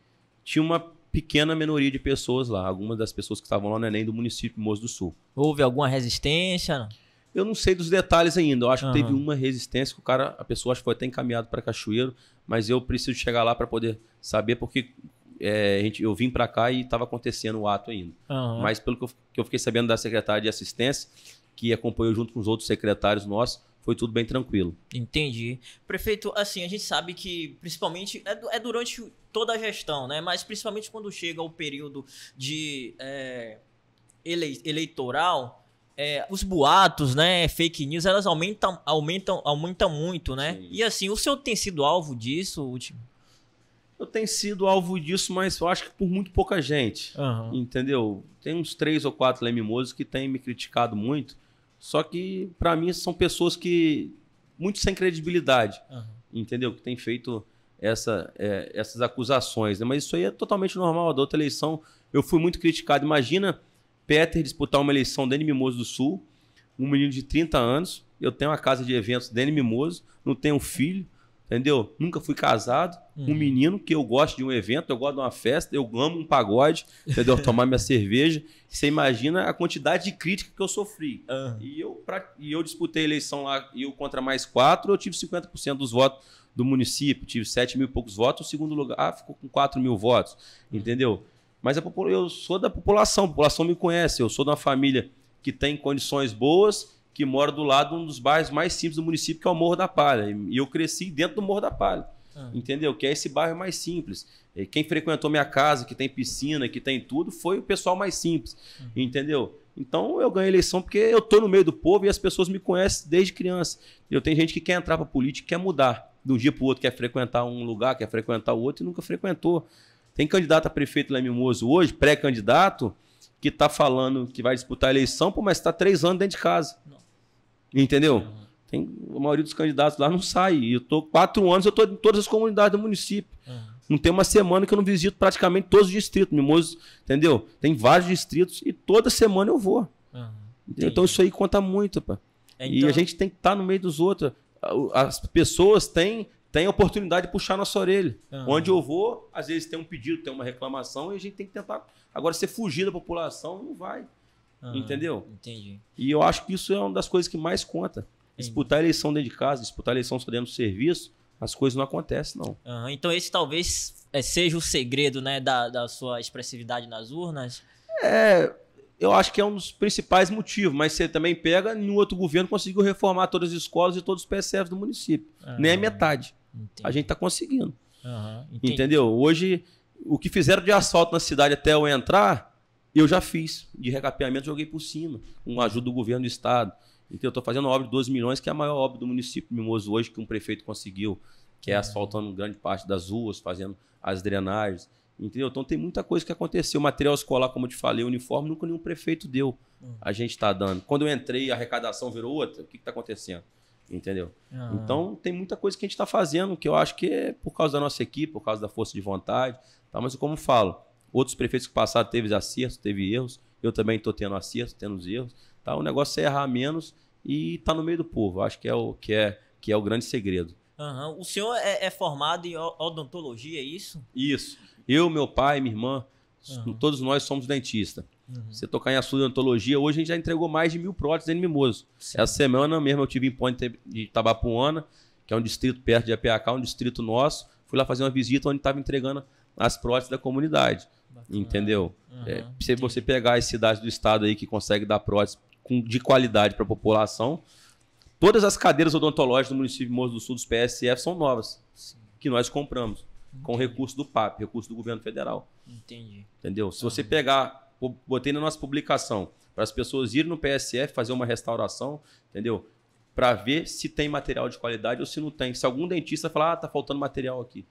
tinha uma pequena minoria de pessoas lá. Algumas das pessoas que estavam lá no Enem do município de Moço do Sul. Houve alguma resistência? Eu não sei dos detalhes ainda. Eu acho uhum. que teve uma resistência que o cara, a pessoa acho que foi até encaminhado para Cachoeiro, mas eu preciso chegar lá para poder saber porque é, a gente, eu vim para cá e estava acontecendo o ato ainda. Uhum. Mas pelo que eu, que eu, fiquei sabendo da secretária de assistência, que acompanhou junto com os outros secretários nossos, foi tudo bem tranquilo. Entendi. Prefeito, assim, a gente sabe que principalmente é, é durante toda a gestão, né? Mas principalmente quando chega o período de é, ele, eleitoral, é, os boatos, né, fake news, elas aumentam, aumentam, aumentam muito, né? Sim. E assim, o senhor tem sido alvo disso, último? Eu tenho sido alvo disso, mas eu acho que por muito pouca gente, uhum. entendeu? Tem uns três ou quatro Leme que têm me criticado muito, só que, para mim, são pessoas que. muito sem credibilidade, uhum. entendeu? Que tem feito essa, é, essas acusações. Né? Mas isso aí é totalmente normal. A outra eleição, eu fui muito criticado. Imagina Peter disputar uma eleição dentro de Mimoso do Sul, um menino de 30 anos. Eu tenho uma casa de eventos dentro de Mimoso, não tenho filho entendeu? Nunca fui casado, um uhum. menino que eu gosto de um evento, eu gosto de uma festa, eu amo um pagode, entendeu? [laughs] Tomar minha cerveja. Você imagina a quantidade de crítica que eu sofri. Uhum. E, eu, pra, e eu disputei a eleição lá, e eu contra mais quatro, eu tive 50% dos votos do município, tive 7 mil e poucos votos, o segundo lugar ah, ficou com 4 mil votos, uhum. entendeu? Mas eu sou da população, a população me conhece, eu sou de uma família que tem condições boas, que mora do lado de um dos bairros mais simples do município, que é o Morro da Palha. E eu cresci dentro do Morro da Palha. Ah. Entendeu? Que é esse bairro mais simples. quem frequentou minha casa, que tem piscina, que tem tudo, foi o pessoal mais simples. Uhum. Entendeu? Então eu ganhei eleição porque eu estou no meio do povo e as pessoas me conhecem desde criança. Eu tenho gente que quer entrar para política, quer mudar de um dia para o outro, quer frequentar um lugar, quer frequentar o outro e nunca frequentou. Tem candidato a prefeito lá Mimoso hoje, pré-candidato, que está falando que vai disputar a eleição, pô, mas está três anos dentro de casa. Nossa. Entendeu? Tem, a maioria dos candidatos lá não sai. eu tô quatro anos, eu tô em todas as comunidades do município. Uhum. Não tem uma semana que eu não visito praticamente todos os distritos. Mimoso, entendeu? Tem vários distritos e toda semana eu vou. Uhum. Então isso aí conta muito, pá. Então... E a então- gente tem que estar tá no meio dos outros. As pessoas têm, têm a oportunidade de puxar nossa orelha. Uhum. Onde eu vou, às vezes tem um pedido, tem uma reclamação e a gente tem que tentar. Agora, se fugir da população, não vai. Uhum, entendeu? Entendi. E eu acho que isso é uma das coisas que mais conta. Disputar eleição dentro de casa, disputar eleição só dentro do serviço, as coisas não acontecem, não. Uhum, então esse talvez é, seja o segredo né, da, da sua expressividade nas urnas? É, eu acho que é um dos principais motivos, mas você também pega, nenhum outro governo conseguiu reformar todas as escolas e todos os PSFs do município. Uhum. Nem a metade. Entendi. A gente está conseguindo. Uhum. Entendeu? Hoje, o que fizeram de assalto na cidade até eu entrar, eu já fiz. De recapeamento, joguei por cima, com a ajuda do governo do estado. Então, eu estou fazendo uma obra de 12 milhões, que é a maior obra do município de Mimoso hoje, que um prefeito conseguiu, que é asfaltando grande parte das ruas, fazendo as drenagens. Entendeu? Então tem muita coisa que aconteceu. Material escolar, como eu te falei, uniforme, nunca nenhum prefeito deu. Hum. A gente está dando. Quando eu entrei, a arrecadação virou outra. O que está acontecendo? Entendeu? Ah. Então tem muita coisa que a gente está fazendo, que eu acho que é por causa da nossa equipe, por causa da força de vontade. Tá? Mas como eu falo, Outros prefeitos que passaram teve acertos, teve erros. Eu também estou tendo acertos, tendo erros. Tá? O negócio é errar menos e estar tá no meio do povo. Acho que é o, que é, que é o grande segredo. Uhum. O senhor é, é, formado em odontologia, é isso? Isso. Eu, meu pai, minha irmã, uhum. todos nós somos dentistas. Uhum. Você tocar em assunto de odontologia, hoje a gente já entregou mais de mil próteses em Mimoso. Sim. Essa semana mesmo eu tive em Ponte de Tabapuana, que é um distrito perto de APAK, um distrito nosso. Fui lá fazer uma visita onde estava entregando as próteses da comunidade. Bacana. Entendeu? Uhum, é, se você pegar as cidades do estado aí que consegue dar prótese com, de qualidade para a população, todas as cadeiras odontológicas do município de Moço do Sul dos PSF são novas, Sim. que nós compramos Entendi. com recurso do PAP, recurso do governo federal. Entendi. Entendeu? Se uhum. você pegar, botei na nossa publicação, para as pessoas irem no PSF fazer uma restauração, entendeu? Para ver se tem material de qualidade ou se não tem. Se algum dentista falar, ah, tá faltando material aqui.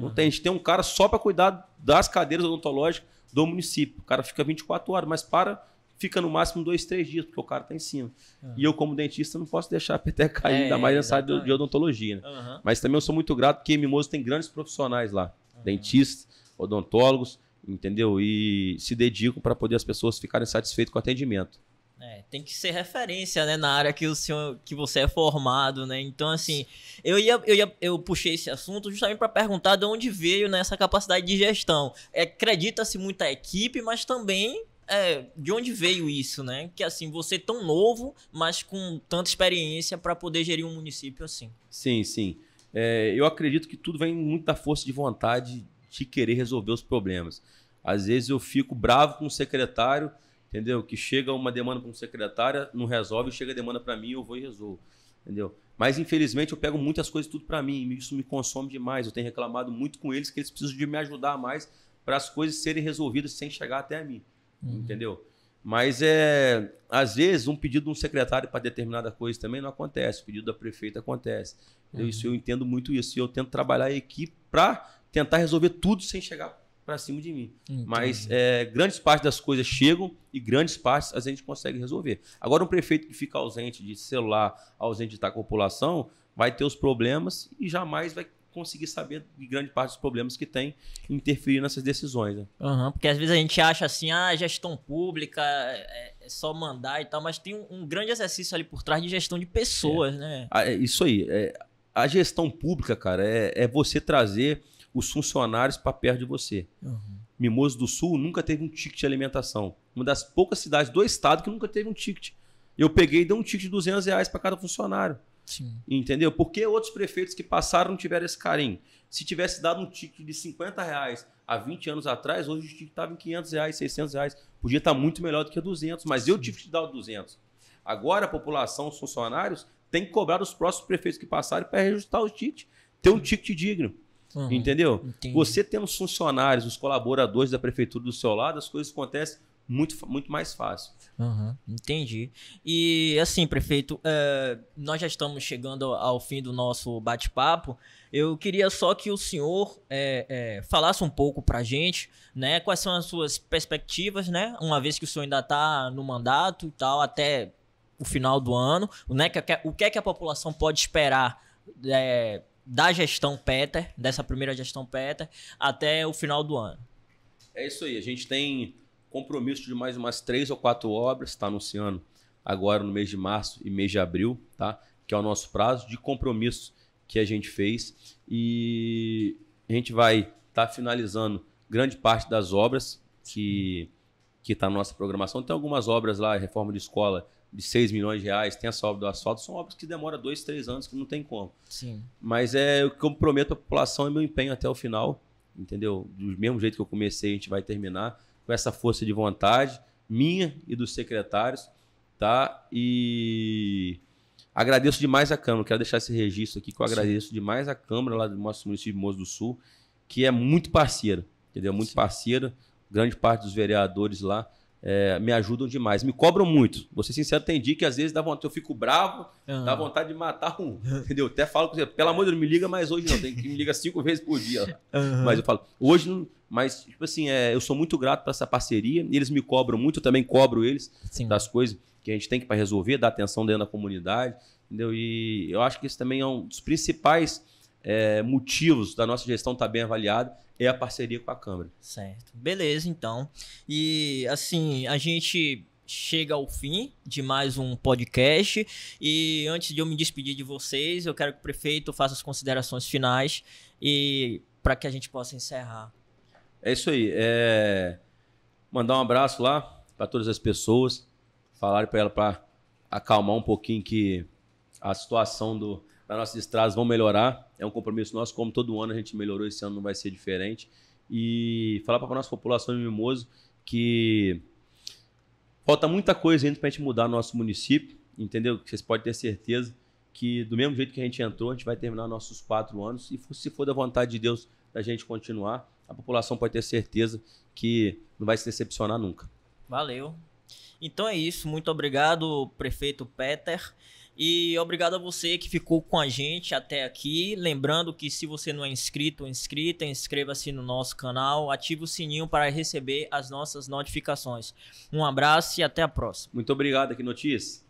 Não tem, a gente tem um cara só para cuidar das cadeiras odontológicas do município. O cara fica 24 horas, mas para, fica no máximo dois, três dias, porque o cara está em cima. Uhum. E eu, como dentista, não posso deixar a peteca cair, é, ainda mais nessa área de odontologia. Né? Uhum. Mas também eu sou muito grato porque Mimoso tem grandes profissionais lá. Uhum. Dentistas, odontólogos, entendeu? E se dedicam para poder as pessoas ficarem satisfeitas com o atendimento. É, tem que ser referência, né, na área que o senhor, que você é formado, né? Então assim, eu ia, eu ia, eu puxei esse assunto justamente para perguntar de onde veio nessa né, capacidade de gestão. É, Acredita-se muito a equipe, mas também é, de onde veio isso, né? Que assim, você tão novo, mas com tanta experiência para poder gerir um município assim. Sim, sim. É, eu acredito que tudo vem muito da força de vontade de querer resolver os problemas. Às vezes eu fico bravo com o secretário entendeu? Que chega uma demanda para um secretário, não resolve, chega a demanda para mim, eu vou e resolvo, entendeu? Mas infelizmente eu pego muitas coisas tudo para mim, e isso me consome demais. Eu tenho reclamado muito com eles que eles precisam de me ajudar mais para as coisas serem resolvidas sem chegar até a mim, uhum. entendeu? Mas é, às vezes um pedido de um secretário para determinada coisa também não acontece, o pedido da prefeita acontece. Uhum. Eu, isso eu entendo muito isso e eu tento trabalhar a equipe para tentar resolver tudo sem chegar para cima de mim. Entendi. Mas é, grandes partes das coisas chegam e grandes partes a gente consegue resolver. Agora, um prefeito que fica ausente de celular, ausente da população, vai ter os problemas e jamais vai conseguir saber de grande parte dos problemas que tem e interferir nessas decisões. Né? Uhum, porque às vezes a gente acha assim, a ah, gestão pública é, é só mandar e tal, mas tem um, um grande exercício ali por trás de gestão de pessoas, é. né? Ah, é isso aí. É, a gestão pública, cara, é, é você trazer os funcionários para perto de você. Uhum. Mimoso do Sul nunca teve um ticket de alimentação. Uma das poucas cidades do estado que nunca teve um ticket. Eu peguei e dei um ticket de 200 reais para cada funcionário. Sim. Entendeu? Porque outros prefeitos que passaram não tiveram esse carinho. Se tivesse dado um ticket de 50 reais há 20 anos atrás, hoje o ticket estava em 500 reais, 600 reais. Podia estar tá muito melhor do que 200, mas Sim. eu tive que dar o 200. Agora a população, os funcionários, tem que cobrar os próximos prefeitos que passarem para reajustar o ticket, ter um ticket digno. Uhum, entendeu? Entendi. Você tendo os funcionários, os colaboradores da prefeitura do seu lado, as coisas acontecem muito, muito mais fácil. Uhum, entendi. E assim, prefeito, é, nós já estamos chegando ao fim do nosso bate-papo. Eu queria só que o senhor é, é, falasse um pouco a gente, né? Quais são as suas perspectivas, né? Uma vez que o senhor ainda está no mandato e tal, até o final do ano, né? O que é que a população pode esperar? É, da gestão Peter, dessa primeira gestão Peter, até o final do ano. É isso aí. A gente tem compromisso de mais umas três ou quatro obras, está anunciando agora no mês de março e mês de abril, tá? Que é o nosso prazo de compromisso que a gente fez. E a gente vai estar tá finalizando grande parte das obras que que está na nossa programação. Tem algumas obras lá, reforma de escola, de 6 milhões de reais, tem essa obra do asfalto, são obras que demoram dois, três anos, que não tem como. Sim. Mas é o que eu prometo à população é meu empenho até o final, entendeu? Do mesmo jeito que eu comecei, a gente vai terminar, com essa força de vontade, minha e dos secretários, tá? E agradeço demais a Câmara, quero deixar esse registro aqui que eu agradeço demais a Câmara lá do nosso município de Moço do Sul, que é muito parceira, entendeu? Muito Sim. parceira, grande parte dos vereadores lá é, me ajudam demais. Me cobram muito. Vou ser sincero, tem dia que às vezes dá vontade, eu fico bravo, dá vontade de matar um. [laughs] Entendeu? Até falo com você, pelo amor de Deus, me liga mais hoje não. Tem que me liga cinco vezes por dia. Uhum. Mas eu falo, hoje não. Mas, tipo assim, é, eu sou muito grato para essa parceria. Eles me cobram muito, eu também cobro eles Sim. das coisas que a gente tem que para resolver, dar atenção dentro da comunidade. Entendeu? E eu acho que esse também é um dos principais é, motivos da nossa gestão estar tá bem avaliada é a parceria com a Câmara. Certo. Beleza, então. E assim, a gente chega ao fim de mais um podcast. E antes de eu me despedir de vocês, eu quero que o prefeito faça as considerações finais e para que a gente possa encerrar. É isso aí. É... Mandar um abraço lá para todas as pessoas. falar para ela para acalmar um pouquinho que a situação do, as nossas estradas vão melhorar. É um compromisso nosso, como todo ano a gente melhorou, esse ano não vai ser diferente. E falar para a nossa população de Mimoso que falta muita coisa ainda para a gente mudar nosso município, entendeu? Vocês podem ter certeza que do mesmo jeito que a gente entrou, a gente vai terminar nossos quatro anos. E se for da vontade de Deus da gente continuar, a população pode ter certeza que não vai se decepcionar nunca. Valeu. Então é isso. Muito obrigado, prefeito Peter. E obrigado a você que ficou com a gente até aqui. Lembrando que se você não é inscrito ou inscrita, inscreva-se no nosso canal, ative o sininho para receber as nossas notificações. Um abraço e até a próxima. Muito obrigado aqui, Notícias.